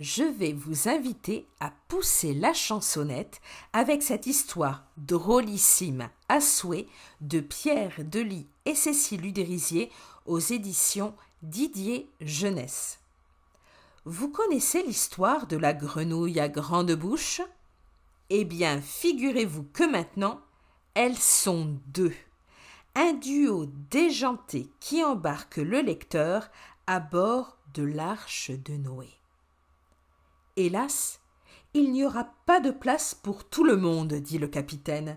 je vais vous inviter à pousser la chansonnette avec cette histoire drôlissime à souhait de Pierre Delis et Cécile Ludérisier aux éditions Didier Jeunesse. Vous connaissez l'histoire de la grenouille à grande bouche Eh bien, figurez-vous que maintenant, elles sont deux. Un duo déjanté qui embarque le lecteur à bord de l'arche de Noé. Hélas, il n'y aura pas de place pour tout le monde, dit le capitaine.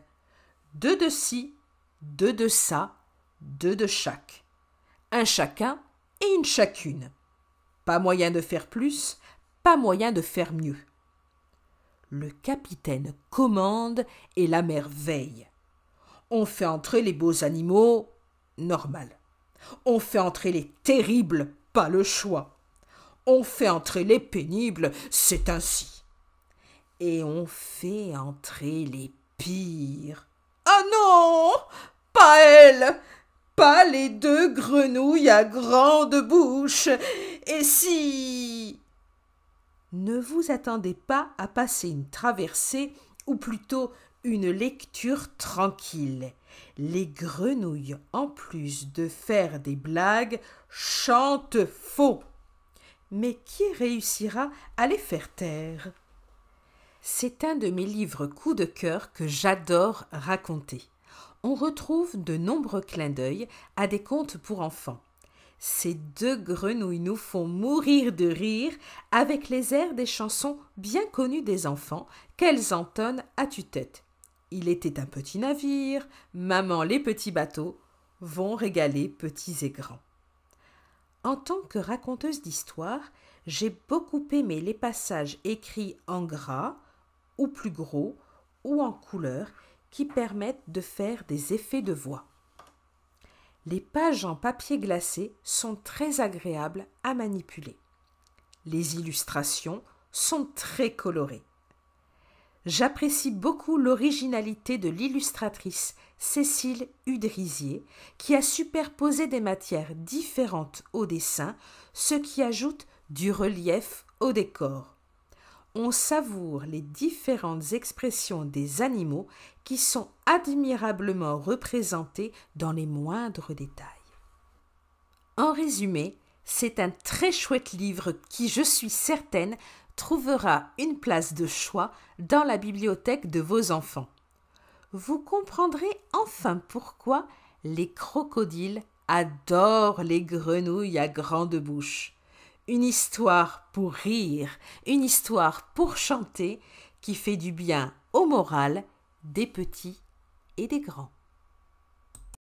Deux de ci, deux de ça, deux de chaque. Un chacun et une chacune. Pas moyen de faire plus, pas moyen de faire mieux. Le capitaine commande et la mer veille. On fait entrer les beaux animaux, normal. On fait entrer les terribles, pas le choix on fait entrer les pénibles, c'est ainsi. Et on fait entrer les pires. Ah non Pas elle Pas les deux grenouilles à grande bouche Et si Ne vous attendez pas à passer une traversée, ou plutôt une lecture tranquille. Les grenouilles, en plus de faire des blagues, chantent faux mais qui réussira à les faire taire C'est un de mes livres coup de cœur que j'adore raconter. On retrouve de nombreux clins d'œil à des contes pour enfants. Ces deux grenouilles nous font mourir de rire avec les airs des chansons bien connues des enfants qu'elles entonnent à tue-tête. Il était un petit navire, maman les petits bateaux vont régaler petits et grands. En tant que raconteuse d'histoire, j'ai beaucoup aimé les passages écrits en gras ou plus gros ou en couleur qui permettent de faire des effets de voix. Les pages en papier glacé sont très agréables à manipuler. Les illustrations sont très colorées. J'apprécie beaucoup l'originalité de l'illustratrice Cécile Udrisier, qui a superposé des matières différentes au dessin, ce qui ajoute du relief au décor. On savoure les différentes expressions des animaux qui sont admirablement représentées dans les moindres détails. En résumé, c'est un très chouette livre qui, je suis certaine, trouvera une place de choix dans la bibliothèque de vos enfants. Vous comprendrez enfin pourquoi les crocodiles adorent les grenouilles à grande bouche. Une histoire pour rire, une histoire pour chanter, qui fait du bien au moral des petits et des grands.